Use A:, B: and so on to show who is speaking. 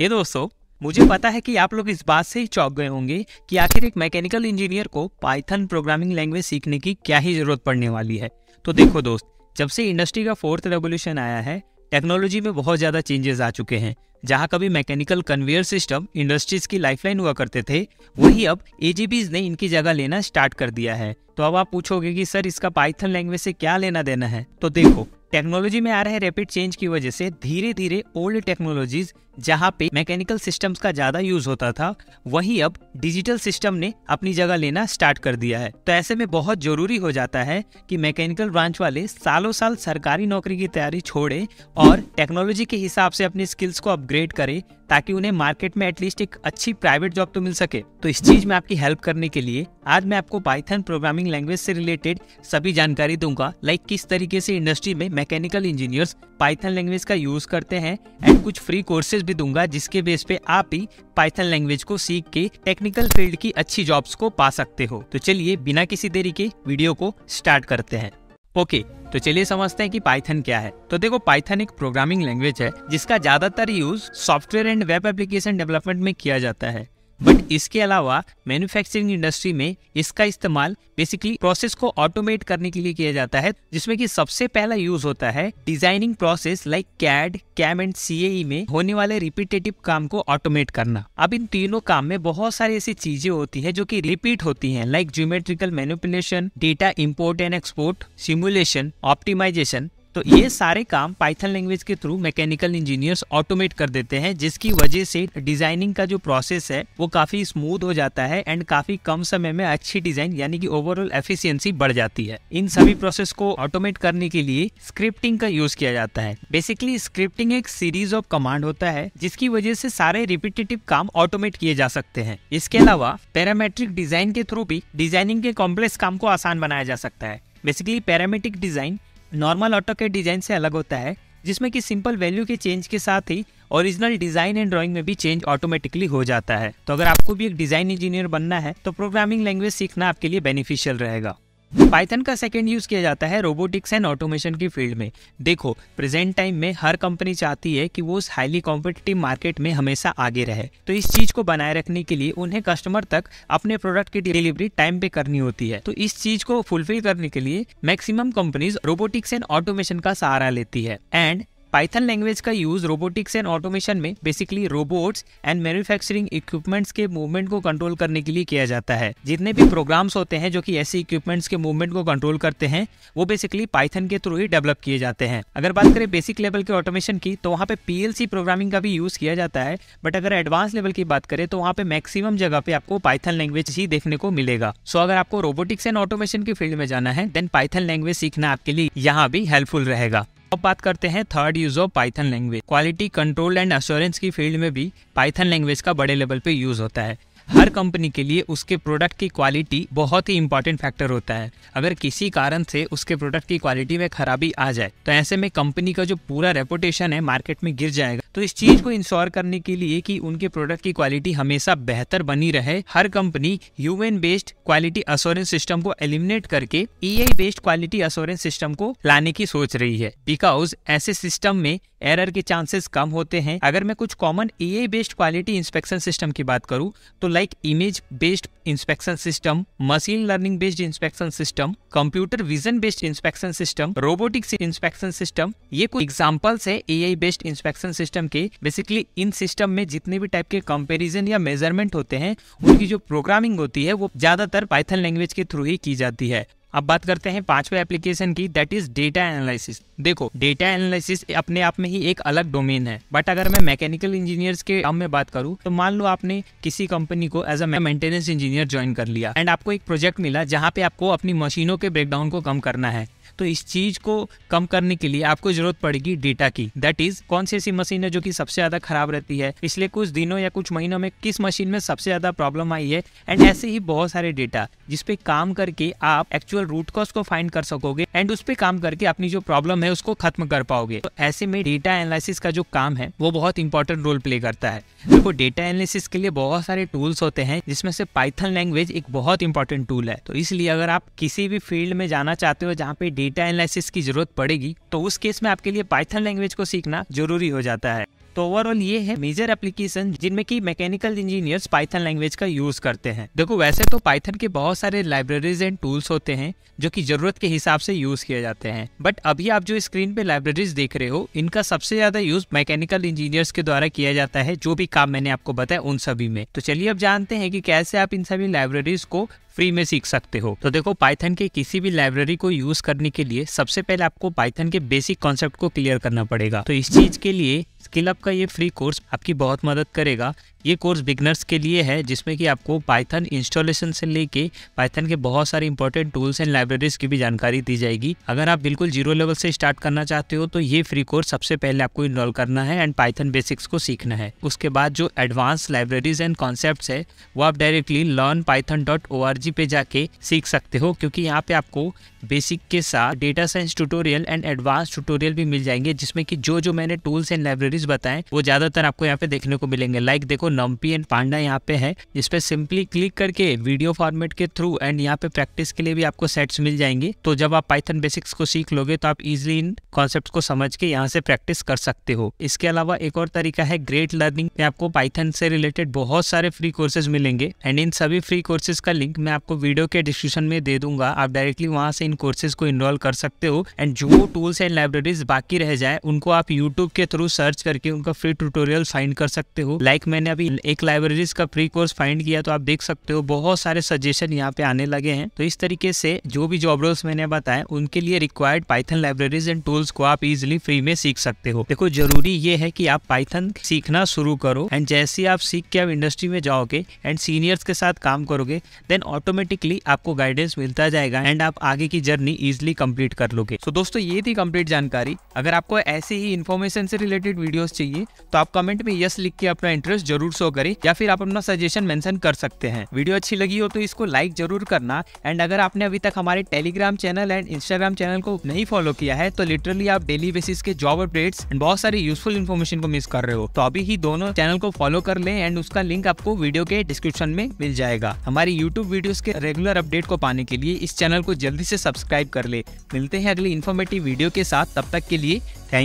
A: हे दोस्तों मुझे पता है कि आप लोग इस बात से ही चौंक गए होंगे कि आखिर एक मैकेनिकल इंजीनियर को पाइथन प्रोग्रामिंग लैंग्वेज सीखने की क्या ही ज़रूरत पड़ने वाली है तो देखो दोस्त जब से इंडस्ट्री का फोर्थ रेवोल्यूशन आया है टेक्नोलॉजी में बहुत ज़्यादा चेंजेस आ चुके हैं जहाँ कभी मैकेनिकल कन्वेयर सिस्टम इंडस्ट्रीज की लाइफलाइन हुआ करते थे वही अब एजीबीज ने इनकी जगह लेना स्टार्ट कर दिया है तो अब आप पूछोगे कि सर इसका पाइथन लैंग्वेज से क्या लेना देना है तो देखो टेक्नोलॉजी में आ रहे रैपिड चेंज की वजह से धीरे धीरे ओल्ड टेक्नोलॉजीज जहाँ पे मैकेनिकल सिस्टम्स का ज्यादा यूज होता था वही अब डिजिटल सिस्टम ने अपनी जगह लेना स्टार्ट कर दिया है तो ऐसे में बहुत जरूरी हो जाता है कि मैकेनिकल ब्रांच वाले सालों साल सरकारी नौकरी की तैयारी छोड़े और टेक्नोलॉजी के हिसाब से अपनी स्किल्स को अपग्रेड करें ताकि उन्हें मार्केट में एटलीस्ट एक अच्छी प्राइवेट जॉब तो मिल सके तो इस चीज में आपकी हेल्प करने के लिए आज मैं आपको पाइथन प्रोग्रामिंग लैंग्वेज से रिलेटेड सभी जानकारी दूंगा लाइक किस तरीके से इंडस्ट्री में मैकेनिकल इंजीनियर्स पाइथन लैंग्वेज का यूज करते हैं एंड कुछ फ्री कोर्सेज भी दूंगा जिसके बेस पे आप ही पाइथन लैंग्वेज को सीख के टेक्निकल फील्ड की अच्छी जॉब्स को पा सकते हो तो चलिए बिना किसी देरी के वीडियो को स्टार्ट करते हैं ओके तो चलिए समझते हैं कि पाइथन क्या है तो देखो पाइथन एक प्रोग्रामिंग लैंग्वेज है जिसका ज्यादातर use software and web application development में किया जाता है बट इसके अलावा मैन्युफैक्चरिंग इंडस्ट्री में इसका इस्तेमाल बेसिकली प्रोसेस को ऑटोमेट करने के लिए किया जाता है जिसमें कि सबसे पहला यूज होता है designing process like CAD CAM and C में होने वाले रिपीटेटिव काम को ऑटोमेट करना अब इन तीनों काम में बहुत सारी ऐसी चीजें होती है जो की रिपीट होती है like geometrical manipulation data import and export simulation optimisation तो ये सारे काम पाइथन लैंग्वेज के थ्रू मैकेनिकल इंजीनियर्स ऑटोमेट कर देते हैं जिसकी वजह से डिजाइनिंग का जो प्रोसेस है वो काफी स्मूथ हो जाता है एंड काफी कम समय में अच्छी डिजाइन यानी कि ओवरऑल एफिशिएंसी बढ़ जाती है इन सभी प्रोसेस को ऑटोमेट करने के लिए स्क्रिप्टिंग का यूज किया जाता है बेसिकली स्क्रिप्टिंग एक सीरीज ऑफ कमांड होता है जिसकी वजह से सारे रिपीटेटिव काम ऑटोमेट किए जा सकते हैं इसके अलावा पैरामेट्रिक डिजाइन के थ्रू भी डिजाइनिंग के कॉम्प्लेक्स काम को आसान बनाया जा सकता है basically parametric design normal auto के डिज़ाइन से अलग होता है जिसमें कि सिंपल वैल्यू के चेंज के साथ ही ओरिजिनल डिज़ाइन एंड ड्राइंग में भी चेंज ऑटोमेटिकली हो जाता है तो अगर आपको भी एक डिज़ाइन इंजीनियर बनना है तो प्रोग्रामिंग लैंग्वेज सीखना आपके लिए बेनिफिशियल रहेगा पाइथन का सेकेंड यूज किया जाता है रोबोटिक्स एंड ऑटोमेशन की फील्ड में देखो प्रेजेंट टाइम में हर कंपनी चाहती है कि वो उस हाईली कॉम्पिटेटिव मार्केट में हमेशा आगे रहे तो इस चीज को बनाए रखने के लिए उन्हें कस्टमर तक अपने प्रोडक्ट की डिलीवरी टाइम पे करनी होती है तो इस चीज को फुलफिल करने के लिए maximum companies robotics and automation का सहारा लेती है एंड पाइथन लैंग्वेज का यूज़ रोबोटिक्स एंड ऑटोमेशन में basically robots and manufacturing equipments के मूवमेंट को कंट्रोल करने के लिए किया जाता है जितने भी प्रोग्राम्स होते हैं जो कि ऐसे इक्विपमेंट्स के मूवमेंट को कंट्रोल करते हैं वो बेसिकली पाइथन के थ्रू ही डेवलप किए जाते हैं अगर बात करें बेसिक लेवल के ऑटोमेशन की तो वहाँ पे पीएलसी प्रोग्रामिंग का भी यूज़ किया जाता है बट अगर एडवांस लेवल की बात करें तो वहाँ पे मैक्सिमम जगह पे आपको पाइथन लैंग्वेज ही देखने को मिलेगा सो अगर आपको रोबोटिक्स एंड ऑटोमेशन की फील्ड में जाना है देन पाइथन लैंग्वेज सीखना आपके लिए यहाँ भी हेल्पफुल रहेगा अब बात करते हैं third use of Python language quality control and assurance की फील्ड में भी पाइथन लैंग्वेज का बड़े लेवल पे यूज होता है हर कंपनी के लिए उसके प्रोडक्ट की क्वालिटी बहुत ही इंपॉर्टेंट फैक्टर होता है अगर किसी कारण से उसके प्रोडक्ट की क्वालिटी में खराबी आ जाए तो ऐसे में कंपनी का जो पूरा रेपुटेशन है मार्केट में गिर जाएगा तो इस चीज को इंश्योर करने के लिए कि उनके प्रोडक्ट की क्वालिटी हमेशा बेहतर बनी रहे हर company human based quality assurance system को एलिमिनेट करके AI based quality assurance system को लाने की सोच रही है बिकॉज ऐसे सिस्टम में एरर के चांसेस कम होते हैं अगर मैं कुछ common AI based quality inspection system की बात करूँ तो like like image based inspection system machine learning based inspection system computer vision based inspection system robotic inspection system ये कुछ एग्जाम्पल्स है A I based inspection system के basically इन system में जितने भी टाइप के कंपेरिजन या मेजरमेंट होते हैं उनकी जो प्रोग्रामिंग होती है वो ज्यादातर पाइथन लैंग्वेज के थ्रू ही की जाती है अब बात करते हैं पांचवे एप्लीकेशन की दैट इज डेटा एनालिसिस देखो डेटा एनालिसिस अपने आप में ही एक अलग डोमेन है बट अगर मैं मैकेनिकल इंजीनियर के काम में बात करूँ तो मान लो आपने किसी कंपनी को as attendance maintenance engineer join कर लिया एंड आपको एक प्रोजेक्ट मिला जहाँ पे आपको अपनी मशीनों के ब्रेकडाउन को कम करना है तो इस चीज को कम करने के लिए आपको जरूरत पड़ेगी डेटा की दैट इज कौन सी ऐसी मशीन है जो कि सबसे ज्यादा खराब रहती है पिछले कुछ दिनों या कुछ महीनों में किस मशीन में सबसे ज्यादा प्रॉब्लम आई है एंड ऐसे ही बहुत सारे डेटा जिसपे काम करके आप एक्चुअल रूट कॉज को फाइंड कर सकोगे एंड उस पर काम करके अपनी जो प्रॉब्लम है उसको खत्म कर पाओगे तो ऐसे में डेटा एनालिसिस का जो काम है वो बहुत इंपॉर्टेंट रोल प्ले करता है देखो डेटा एनालिसिस के लिए बहुत सारे टूल्स होते हैं जिसमें से पाइथन लैंग्वेज एक बहुत इंपॉर्टेंट टूल है तो इसलिए अगर आप किसी भी फील्ड में जाना चाहते हो जहाँ पे डेटा डेटा एनालिसिस की ज़रूरत पड़ेगी तो उस केस में आपके लिए पाइथन लैंग्वेज को सीखना जरूरी हो जाता है तो ओवरऑल ये है मेजर एप्लीकेशन जिनमें की मैकेनिकल इंजीनियर्स पाइथन लैंग्वेज का यूज करते हैं देखो वैसे तो पाइथन के बहुत सारे लाइब्रेरीज एंड टूल्स होते हैं जो कि जरूरत के हिसाब से यूज किए जाते हैं बट अभी आप जो स्क्रीन पे लाइब्रेरीज देख रहे हो इनका सबसे ज्यादा यूज मैकेनिकल इंजीनियर्स के द्वारा किया जाता है जो भी काम मैंने आपको बताया उन सभी में तो चलिए अब जानते हैं की कैसे आप इन सभी लाइब्रेरीज को फ्री में सीख सकते हो तो देखो पाइथन के किसी भी लाइब्रेरी को यूज करने के लिए सबसे पहले आपको पाइथन के बेसिक कॉन्सेप्ट को क्लियर करना पड़ेगा तो इस चीज के लिए स्किल अप का ये फ्री कोर्स आपकी बहुत मदद करेगा ये कोर्स बिगनर्स के लिए है जिसमें कि आपको पाइथन इंस्टॉलेशन से लेके पाइथन के बहुत सारे इंपॉर्टेंट टूल्स एंड लाइब्रेरीज की भी जानकारी दी जाएगी अगर आप बिल्कुल जीरो लेवल से स्टार्ट करना चाहते हो तो ये फ्री कोर्स सबसे पहले आपको इनरोल करना है एंड पाइथन बेसिक्स को सीखना है उसके बाद जो एडवांस लाइब्रेरीज एंड कॉन्सेप्ट है वो आप directly learn Python dot O R G पे जाके सीख सकते हो क्योंकि यहाँ पे आपको बेसिक के साथ data science tutorial and advance tutorial भी मिल जाएंगे जिसमें कि जो जो मैंने टूल्स एंड लाइब्रेरीज बताएं वो ज़्यादातर आपको यहाँ पे देखने को मिलेंगे लाइक देखो नम्पी एंड पांडा यहाँ पे है जिसपे सिंपली क्लिक करके वीडियो फॉर्मेट के थ्रू एंड यहाँ पे प्रैक्टिस के लिए भी आपको सेट्स मिल जाएंगे तो जब आप पाइथन बेसिक्स को सीख लोगे तो आप इजिली इन कॉन्सेप्ट को समझ के यहाँ से प्रैक्टिस कर सकते हो इसके अलावा एक और तरीका है ग्रेट लर्निंग में आपको पाइथन से रिलेटेड बहुत सारे फ्री कोर्सेज मिलेंगे एंड इन सभी फ्री कोर्सेज का लिंक मैं आपको वीडियो के डिस्क्रिप्शन में दे दूंगा आप डायरेक्टली वहाँ से इन कोर्सेज को इनरोल कर सकते हो एंड जो टूल्स एंड लाइब्रेरीज बाकी रह जाए उनको आप यूट्यूब के थ्रू सर्च करके उनका फ्री ट्यूटोरियल फाइंड कर सकते हो लाइक like मैंने अभी भी एक लाइब्रेरीज का प्री कोर्स फाइंड किया तो आप देख सकते हो बहुत सारे सजेशन यहाँ पे आने लगे हैं तो इस तरीके से जो भी जॉब रोल्स मैंने बताया उनके लिए required Python libraries and tools को आप इजिली फ्री में सीख सकते हो देखो जरूरी ये है की आप पाइथन सीखना शुरू करो एंड जैसे आप सीख के आप इंडस्ट्री में जाओगे एंड सीनियर्स के साथ काम करोगे देन ऑटोमेटिकली आपको गाइडेंस मिलता जाएगा एंड आप आगे की जर्नी इजिली कम्प्लीट कर लोगे तो so, दोस्तों ये थी कम्प्लीट जानकारी अगर आपको ऐसे ही इन्फॉर्मेशन से रिलेटेड वीडियोस चाहिए तो आप कमेंट में यस लिख के अपना इंटरेस्ट जरूर जरूर शो करें या फिर आप अपना सजेशन मेंशन कर सकते हैं वीडियो अच्छी लगी हो तो इसको लाइक जरूर करना एंड अगर आपने अभी तक हमारे Telegram channel and Instagram channel को नहीं फॉलो किया है तो लिटरली आप डेली बेसिस के जॉब अपडेट एंड बहुत सारी यूजफुल इन्फॉर्मेशन को मिस कर रहे हो तो अभी ही दोनों चैनल को फॉलो कर ले एंड उसका लिंक आपको वीडियो के डिस्क्रिप्शन में मिल जाएगा हमारी यूट्यूब वीडियो के रेगुलर अपडेट को पाने के लिए इस चैनल को जल्दी से सब्सक्राइब कर ले मिलते हैं अगली इन्फॉर्मेटिव वीडियो के साथ तब तक के लिए थैंक